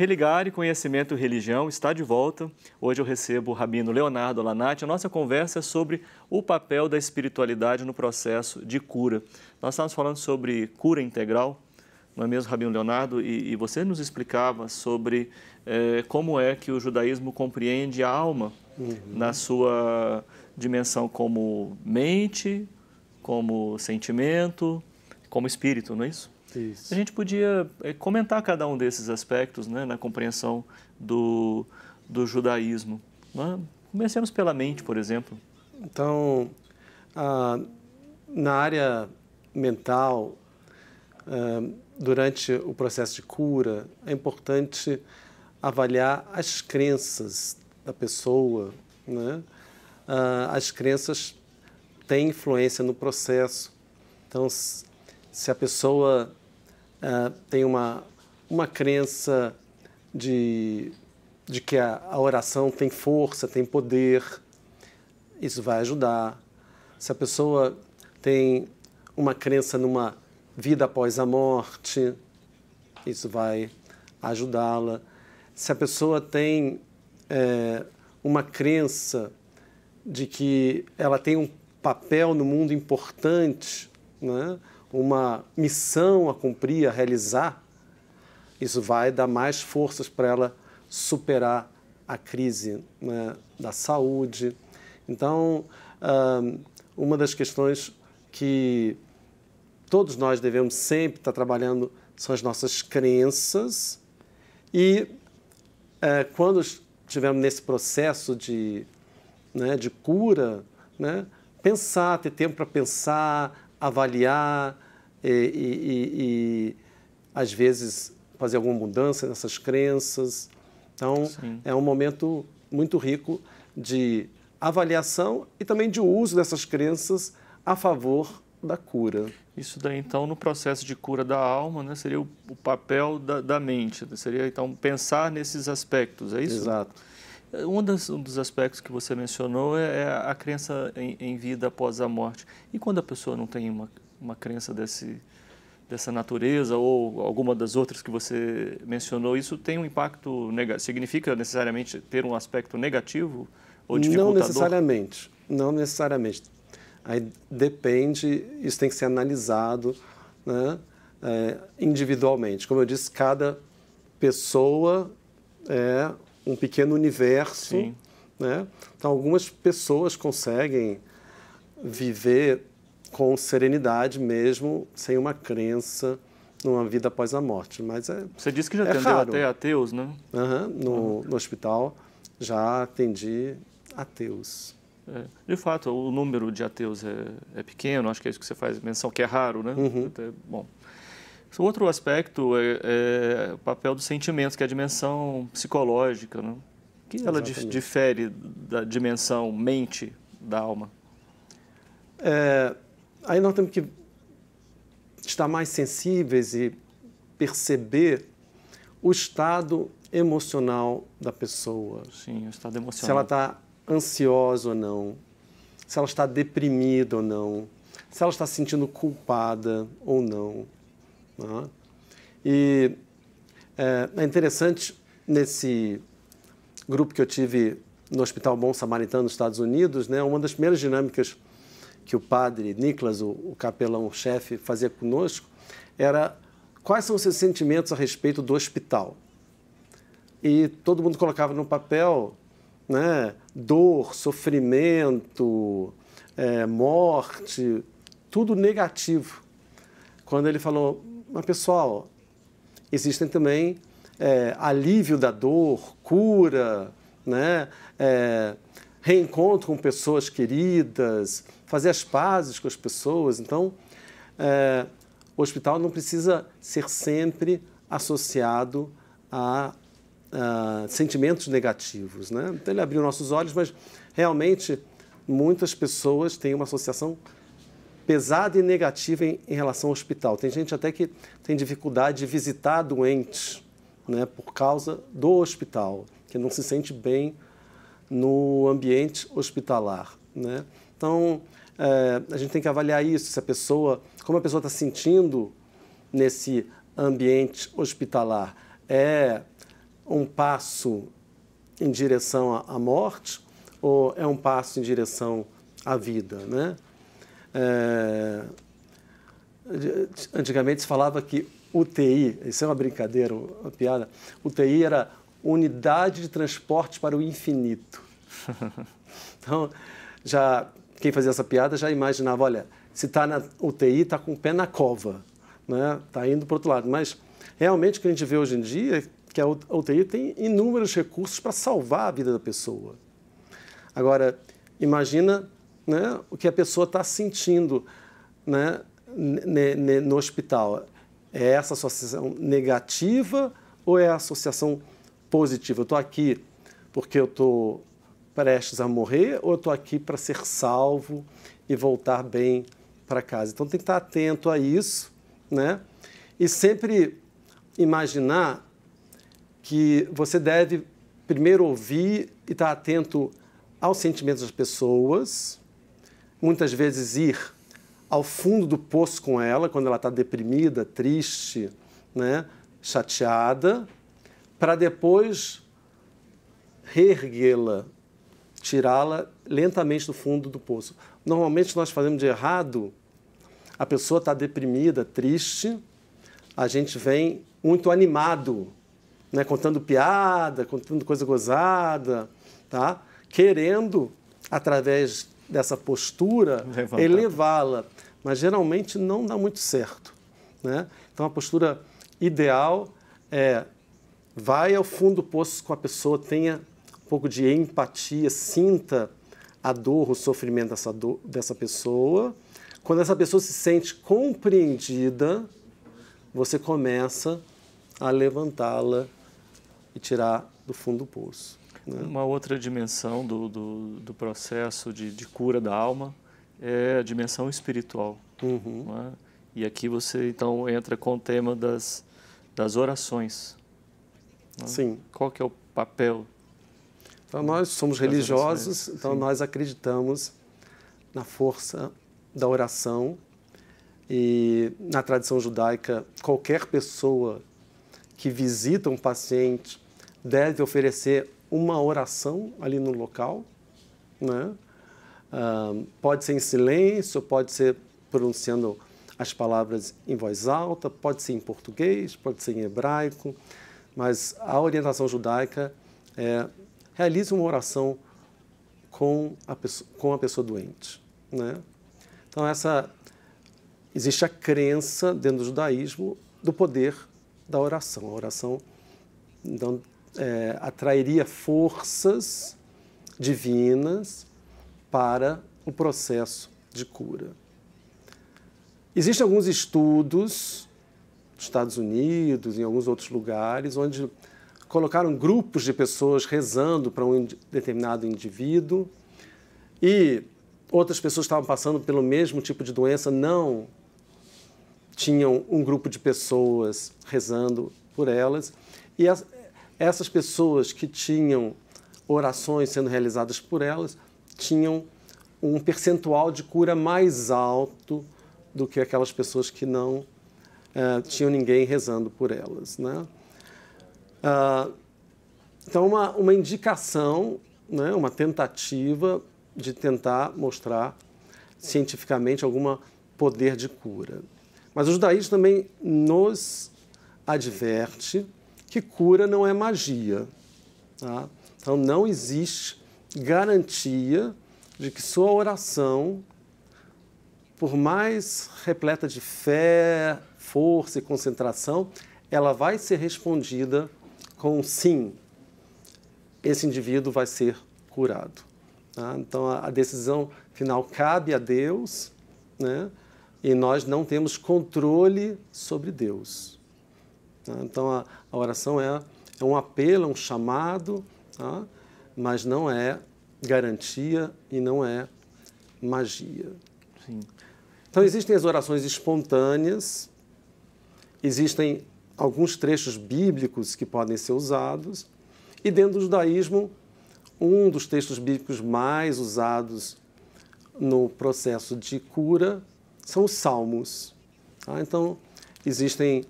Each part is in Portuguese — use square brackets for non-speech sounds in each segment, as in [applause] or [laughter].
Religar e Conhecimento e Religião está de volta. Hoje eu recebo o Rabino Leonardo Lanati. A nossa conversa é sobre o papel da espiritualidade no processo de cura. Nós estávamos falando sobre cura integral, não é mesmo, Rabino Leonardo? E, e você nos explicava sobre eh, como é que o judaísmo compreende a alma uhum. na sua dimensão como mente, como sentimento, como espírito, não é isso? Isso. A gente podia eh, comentar cada um desses aspectos né, na compreensão do, do judaísmo. Né? Comecemos pela mente, por exemplo. Então, ah, na área mental, ah, durante o processo de cura, é importante avaliar as crenças da pessoa. Né? Ah, as crenças têm influência no processo. Então, se a pessoa uh, tem uma, uma crença de, de que a, a oração tem força, tem poder. Isso vai ajudar. Se a pessoa tem uma crença numa vida após a morte, isso vai ajudá-la. Se a pessoa tem é, uma crença de que ela tem um papel no mundo importante, né? uma missão a cumprir, a realizar, isso vai dar mais forças para ela superar a crise né, da saúde. Então, uma das questões que todos nós devemos sempre estar trabalhando são as nossas crenças e eh, quando estivermos nesse processo de, né, de cura, né, pensar, ter tempo para pensar, avaliar e, e, e, às vezes, fazer alguma mudança nessas crenças. Então, Sim. é um momento muito rico de avaliação e também de uso dessas crenças a favor da cura. Isso daí, então, no processo de cura da alma, né, seria o, papel da, da mente, né? seria, então, pensar nesses aspectos, é isso? Exato. Eh, um, um dos aspectos que você mencionou é, é, a crença em, em, vida após a morte. E quando a pessoa não tem uma, uma crença desse, dessa natureza ou alguma das outras que você mencionou, isso tem um impacto negativo? Significa necessariamente ter um aspecto negativo ou dificultador? Não necessariamente. Não necessariamente. Aí depende, isso tem que ser analisado né, é, individualmente. Como eu disse, cada pessoa é um pequeno universo. Sim. Né? Então, algumas pessoas conseguem viver com serenidade mesmo, sem uma crença numa vida após a morte. Mas é, Você disse que já é atendeu raro. até ateus, né? Uhum, no, uhum. no hospital já atendi ateus. É, de fato, o número de ateus é, é, pequeno, acho que é isso que você faz menção, que é raro, né? Uhum. Até, bom, Outro aspecto é, é o papel dos sentimentos, que é a dimensão psicológica, né? que ela Exatamente. difere da dimensão mente da alma. É, aí nós temos que estar mais sensíveis e perceber o estado emocional da pessoa. Sim, o estado emocional. Se ela está ansiosa ou não, se ela está deprimida ou não, se ela está se sentindo culpada ou não e é, é interessante nesse grupo que eu tive no Hospital Bom Samaritano nos Estados Unidos, né, uma das primeiras dinâmicas que o padre Nicolas, o, o capelão-chefe, fazia conosco era quais são os seus sentimentos a respeito do hospital. E todo mundo colocava no papel né, dor, sofrimento, é, morte, tudo negativo. Quando ele falou, mas, pessoal, existem também é, alívio da dor, cura, né? É, reencontro com pessoas queridas, fazer as pazes com as pessoas. Então, é, o hospital não precisa ser sempre associado a, a, sentimentos negativos. Né? Então, ele abriu nossos olhos, mas realmente muitas pessoas têm uma associação negativa pesada e negativa em, em relação ao hospital. Tem gente até que tem dificuldade de visitar doentes né, por causa do hospital, que não se sente bem no ambiente hospitalar. Né? Então, é, a gente tem que avaliar isso, se a pessoa, como a pessoa está sentindo nesse ambiente hospitalar. É um passo em direção à morte ou é um passo em direção à vida, né? É, antigamente se falava que UTI, isso é uma brincadeira, uma piada, UTI era unidade de transporte para o infinito. [laughs] Então, já quem fazia essa piada já imaginava, olha, se está na UTI, está com o pé na cova, está né? Tá indo para o outro lado. Mas realmente o que a gente vê hoje em dia é que a UTI tem inúmeros recursos para salvar a vida da pessoa. Agora, imagina né, o que a pessoa está sentindo né, no hospital. É essa associação negativa ou é a associação positiva? Eu estou aqui porque eu estou prestes a morrer ou eu estou aqui para ser salvo e voltar bem para casa? Então tem que estar tá atento a isso, né? E sempre imaginar que você deve primeiro ouvir e estar tá atento aos sentimentos das pessoas, muitas vezes ir ao fundo do poço com ela, quando ela está deprimida, triste, né, chateada, para depois reerguê-la, tirá-la lentamente do fundo do poço. Normalmente nós fazemos de errado, a pessoa está deprimida, triste, a gente vem muito animado, né, contando piada, contando coisa gozada, tá? querendo, através dessa postura elevá-la, mas geralmente não dá muito certo. Né? Então, a postura ideal é vai ao fundo do poço com a pessoa, tenha um pouco de empatia, sinta a dor, o sofrimento dessa, dor, dessa pessoa. Quando essa pessoa se sente compreendida, você começa a levantá-la e tirar do fundo do poço. Né? Uma outra dimensão do, do, do processo de, de, cura da alma é a dimensão espiritual. Uhum. É? E aqui você então entra com o tema das, das orações. É? Sim. Qual que é o papel? Então nós somos religiosos, então Sim. nós acreditamos na força da oração e na tradição judaica qualquer pessoa que visita um paciente deve oferecer uma oração ali no local, né? Uh, pode ser em silêncio, pode ser pronunciando as palavras em voz alta, pode ser em português, pode ser em hebraico, mas a orientação judaica é realize uma oração com a pessoa, com a pessoa doente, né? Então essa existe a crença dentro do judaísmo do poder da oração. A oração então é, atrairia forças divinas para o processo de cura. Existem alguns estudos nos Estados Unidos, em alguns outros lugares, onde colocaram grupos de pessoas rezando para um determinado indivíduo e outras pessoas estavam passando pelo mesmo tipo de doença, não tinham um grupo de pessoas rezando por elas. E essas pessoas que tinham orações sendo realizadas por elas tinham um percentual de cura mais alto do que aquelas pessoas que não uh, tinham ninguém rezando por elas. Né? Uh, então, uma, uma indicação, né, uma tentativa de tentar mostrar cientificamente algum poder de cura. Mas o judaísmo também nos adverte que cura não é magia. Tá? Então não existe garantia de que sua oração, por mais repleta de fé, força e concentração, ela vai ser respondida com sim. Esse indivíduo vai ser curado. Tá? Então a, a decisão final cabe a Deus, né? e nós não temos controle sobre Deus. Tá? Então, a, a oração é, é, um apelo, é um chamado, tá? mas não é garantia e não é magia. Sim. Então, existem as orações espontâneas, existem alguns trechos bíblicos que podem ser usados, e dentro do judaísmo, um dos textos bíblicos mais usados no processo de cura são os salmos. Tá? Então, existem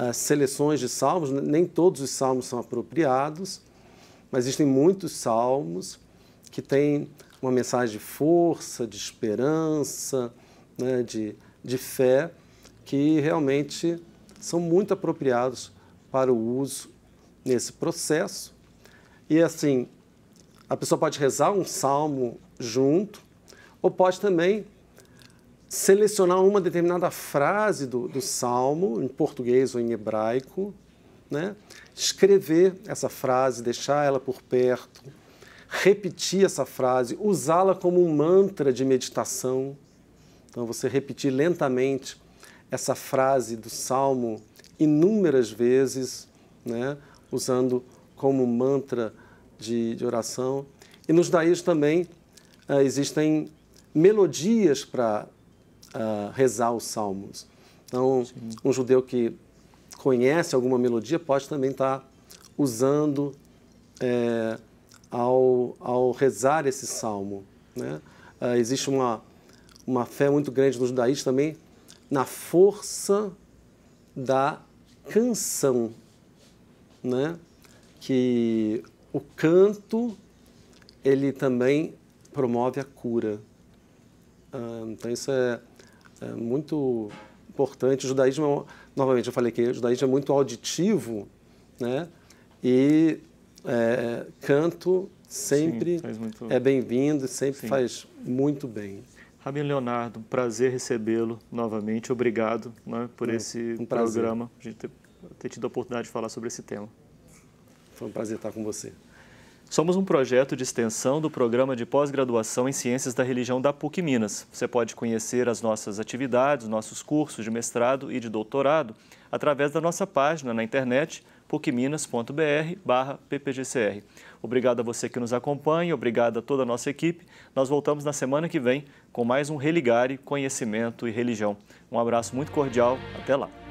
ah, seleções de salmos, né? nem todos os salmos são apropriados, mas existem muitos salmos que têm uma mensagem de força, de esperança, né, de, de fé, que realmente são muito apropriados para o uso nesse processo. E assim, a pessoa pode rezar um salmo junto, ou pode também selecionar uma determinada frase do, do salmo, em português ou em hebraico, né? escrever essa frase, deixar ela por perto, repetir essa frase, usá-la como um mantra de meditação. Então, você repetir lentamente essa frase do salmo inúmeras vezes, né? usando como mantra de, de, oração. E nos daís também uh, existem melodias para rezar os salmos. Então, Sim. um judeu que conhece alguma melodia pode também estar tá usando é, ao, ao rezar esse salmo. Né? Uh, existe uma, uma fé muito grande no judaísmo também na força da canção, né? que o canto ele também promove a cura. Uh, então isso é é muito importante. O judaísmo, é novamente, eu falei que o judaísmo é muito auditivo, né? E é, canto sempre Sim, muito... é bem-vindo, sempre Sim. faz muito bem. Rabino Leonardo, prazer recebê-lo novamente. Obrigado né, por é, esse um programa, a gente ter, ter tido a oportunidade de falar sobre esse tema. Foi um prazer estar com você. Somos um projeto de extensão do programa de pós-graduação em Ciências da Religião da PUC Minas. Você pode conhecer as nossas atividades, nossos cursos de mestrado e de doutorado através da nossa página na internet pucminas.br/ppgcr. Obrigado a você que nos acompanha, obrigado a toda a nossa equipe. Nós voltamos na semana que vem com mais um Religare Conhecimento e Religião. Um abraço muito cordial, até lá.